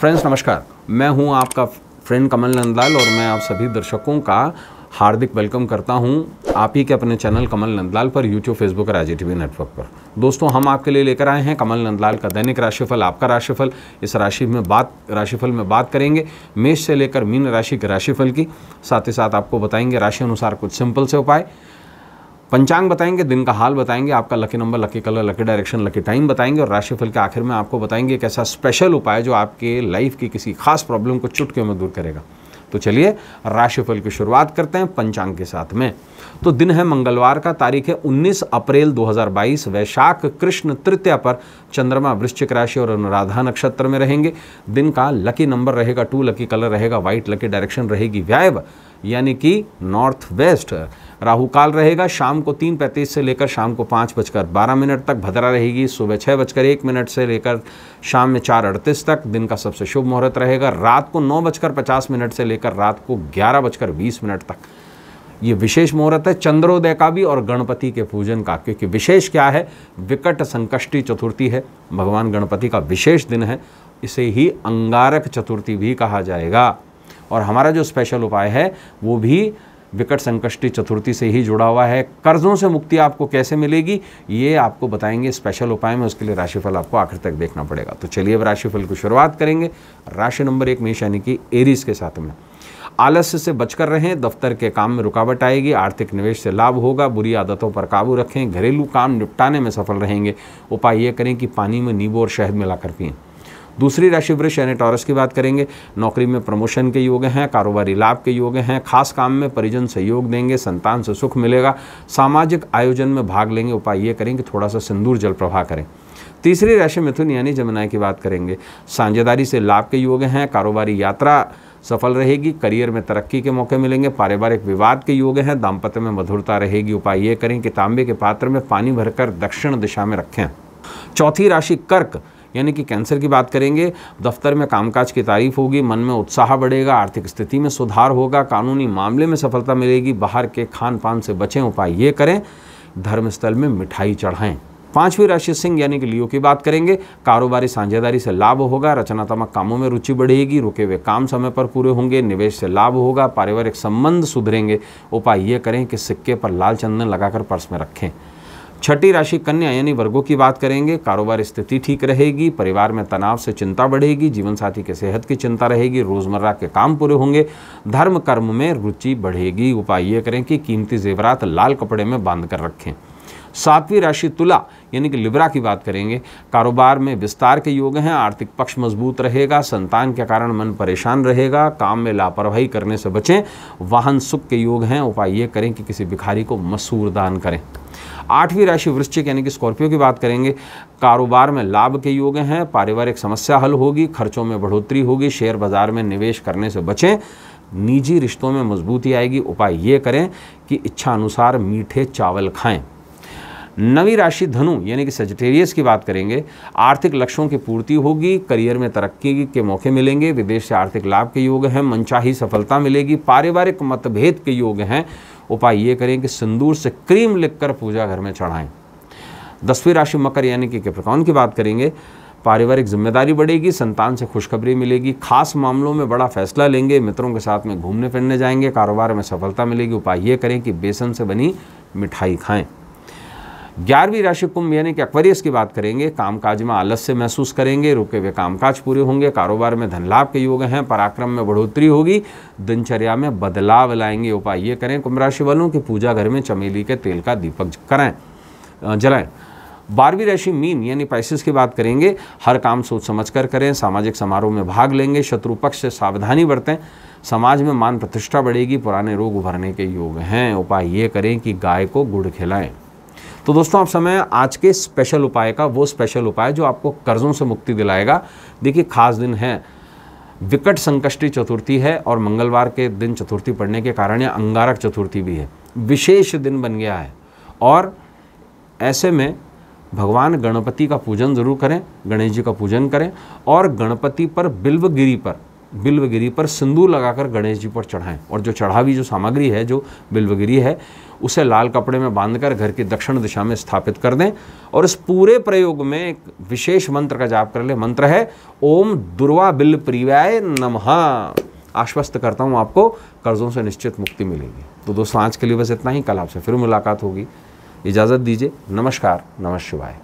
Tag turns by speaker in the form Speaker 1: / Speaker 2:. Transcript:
Speaker 1: friends नमस्कार मैं हूं आपका फ्रेंड कमल नंदलाल और मैं आप सभी दर्शकों का हार्दिक वेलकम करता हूं आप ही के अपने चैनल कमल नंदलाल पर यूट्यूब फेसबुक और आई टीवी नेटवर्क पर दोस्तों हम आपके लिए लेकर आए हैं कमल नंदलाल का दैनिक राशिफल आपका राशिफल इस राशि में बात राशिफल में बात करेंगे मेष से लेकर मीन राशि के राशिफल की साथ ही साथ आपको बताएंगे राशि अनुसार कुछ सिंपल से उपाय पंचांग बताएंगे दिन का हाल बताएंगे आपका lucky number lucky colour lucky direction lucky time बताएंगे और राशिफल के आखिर में आपको बताएंगे एक ऐसा स्पेशल उपाय जो आपके लाइफ की किसी खास प्रॉब्लम को चुटके में दूर करेगा तो चलिए राशिफल की शुरुआत करते हैं पंचांग के साथ में तो दिन है मंगलवार का तारीख है 19 अप्रैल 2022 वैशाख कृष्ण तृतीया पर चंद्रमा वृश्चिक राशि और अनुराधा नक्षत्र में रहेंगे दिन का लकी नंबर रहेगा टू लकी कलर रहेगा व्हाइट लकी डायरेक्शन रहेगी व्यायव यानी कि नॉर्थ वेस्ट राहु काल रहेगा शाम को तीन पैंतीस से लेकर शाम को पाँच बजकर बारह मिनट तक भद्रा रहेगी सुबह छः बजकर एक मिनट से लेकर शाम में चार अड़तीस तक दिन का सबसे शुभ मुहूर्त रहेगा रात को नौ बजकर पचास मिनट से लेकर रात को ग्यारह बजकर बीस मिनट तक ये विशेष मुहूर्त है चंद्रोदय का भी और गणपति के पूजन का क्योंकि विशेष क्या है विकट संकष्टी चतुर्थी है भगवान गणपति का विशेष दिन है इसे ही अंगारक चतुर्थी भी कहा जाएगा और हमारा जो स्पेशल उपाय है वो भी विकट संकष्टि चतुर्थी से ही जुड़ा हुआ है कर्जों से मुक्ति आपको कैसे मिलेगी ये आपको बताएंगे स्पेशल उपाय में उसके लिए राशिफल आपको आखिर तक देखना पड़ेगा तो चलिए अब राशिफल की शुरुआत करेंगे राशि नंबर एक मेष यानी कि एरीज के साथ में आलस्य से बचकर रहें दफ्तर के काम में रुकावट आएगी आर्थिक निवेश से लाभ होगा बुरी आदतों पर काबू रखें घरेलू काम निपटाने में सफल रहेंगे उपाय ये करें कि पानी में नींबू और शहद मिलाकर पिएं दूसरी राशि वृक्ष यानी टॉरस की बात करेंगे नौकरी में प्रमोशन के योग हैं कारोबारी लाभ के योग हैं खास काम में परिजन सहयोग देंगे संतान से सुख मिलेगा सामाजिक आयोजन में भाग लेंगे उपाय ये करें कि थोड़ा सा सिंदूर जल प्रवाह करें तीसरी राशि मिथुन यानी जमुना की बात करेंगे साझेदारी से लाभ के योग हैं कारोबारी यात्रा सफल रहेगी करियर में तरक्की के मौके मिलेंगे पारिवारिक विवाद के योग हैं दाम्पत्य में मधुरता रहेगी उपाय ये करें कि तांबे के पात्र में पानी भरकर दक्षिण दिशा में रखें चौथी राशि कर्क यानी कि कैंसर की बात करेंगे दफ्तर में कामकाज की तारीफ होगी मन में उत्साह बढ़ेगा आर्थिक स्थिति में सुधार होगा कानूनी मामले में सफलता मिलेगी बाहर के खान पान से बचें उपाय ये करें धर्मस्थल में मिठाई चढ़ाएं पांचवी राशि सिंह यानी कि लियो की बात करेंगे कारोबारी साझेदारी से लाभ होगा रचनात्मक कामों में रुचि बढ़ेगी रुके हुए काम समय पर पूरे होंगे निवेश से लाभ होगा पारिवारिक संबंध सुधरेंगे उपाय ये करें कि सिक्के पर लाल चंदन लगाकर पर्स में रखें छठी राशि कन्या यानी वर्गों की बात करेंगे कारोबार स्थिति ठीक रहेगी परिवार में तनाव से चिंता बढ़ेगी जीवन साथी के सेहत की चिंता रहेगी रोजमर्रा के काम पूरे होंगे धर्म कर्म में रुचि बढ़ेगी उपाय ये करें कि कीमती जेवरात लाल कपड़े में बांध कर रखें सातवीं राशि तुला यानी कि लिब्रा की बात करेंगे कारोबार में विस्तार के योग हैं आर्थिक पक्ष मजबूत रहेगा संतान के कारण मन परेशान रहेगा काम में लापरवाही करने से बचें वाहन सुख के योग हैं उपाय ये करें कि किसी भिखारी को मसूर दान करें आठवीं राशि वृश्चिक यानी कि स्कॉर्पियो की बात करेंगे कारोबार में लाभ के योग हैं पारिवारिक समस्या हल होगी खर्चों में बढ़ोतरी होगी शेयर बाजार में निवेश करने से बचें निजी रिश्तों में मजबूती आएगी उपाय ये करें कि इच्छा अनुसार मीठे चावल खाएं नवी राशि धनु यानी कि सेजिटेरियस की बात करेंगे आर्थिक लक्ष्यों की पूर्ति होगी करियर में तरक्की के मौके मिलेंगे विदेश से आर्थिक लाभ के योग हैं मनचाही सफलता मिलेगी पारिवारिक मतभेद के योग हैं उपाय ये करें कि सिंदूर से क्रीम लिखकर पूजा घर में चढ़ाएं दसवीं राशि मकर यानी कि कैप्रिकॉन की बात करेंगे पारिवारिक जिम्मेदारी बढ़ेगी संतान से खुशखबरी मिलेगी खास मामलों में बड़ा फैसला लेंगे मित्रों के साथ में घूमने फिरने जाएंगे कारोबार में सफलता मिलेगी उपाय ये करें कि बेसन से बनी मिठाई खाएं ग्यारहवीं राशि कुंभ यानी कि एक्वेरियस की बात करेंगे कामकाज में आलस्य महसूस करेंगे रुके हुए कामकाज पूरे होंगे कारोबार में धन लाभ के योग हैं पराक्रम में बढ़ोतरी होगी दिनचर्या में बदलाव लाएंगे उपाय ये करें कुंभ राशि वालों की पूजा घर में चमेली के तेल का दीपक कराएं जलाएं बारहवीं राशि मीन यानी पाइसिस की बात करेंगे हर काम सोच समझ कर करें सामाजिक समारोह में भाग लेंगे शत्रु पक्ष से सावधानी बरतें समाज में मान प्रतिष्ठा बढ़ेगी पुराने रोग उभरने के योग हैं उपाय ये करें कि गाय को गुड़ खिलाएं तो दोस्तों आप समय आज के स्पेशल उपाय का वो स्पेशल उपाय जो आपको कर्ज़ों से मुक्ति दिलाएगा देखिए खास दिन है विकट संकष्टी चतुर्थी है और मंगलवार के दिन चतुर्थी पड़ने के कारण यह अंगारक चतुर्थी भी है विशेष दिन बन गया है और ऐसे में भगवान गणपति का पूजन ज़रूर करें गणेश जी का पूजन करें और गणपति पर बिल्वगिरी पर बिल्वगिरी पर सिंदूर लगाकर गणेश जी पर चढ़ाएं और जो चढ़ावी जो सामग्री है जो बिल्वगिरी है उसे लाल कपड़े में बांधकर घर की दक्षिण दिशा में स्थापित कर दें और इस पूरे प्रयोग में एक विशेष मंत्र का जाप कर ले मंत्र है ओम दुर्वा बिल प्रिव्याय नमः आश्वस्त करता हूँ आपको कर्ज़ों से निश्चित मुक्ति मिलेगी तो दोस्तों आज के लिए बस इतना ही कल आपसे फिर मुलाकात होगी इजाज़त दीजिए नमस्कार नमः शिवाय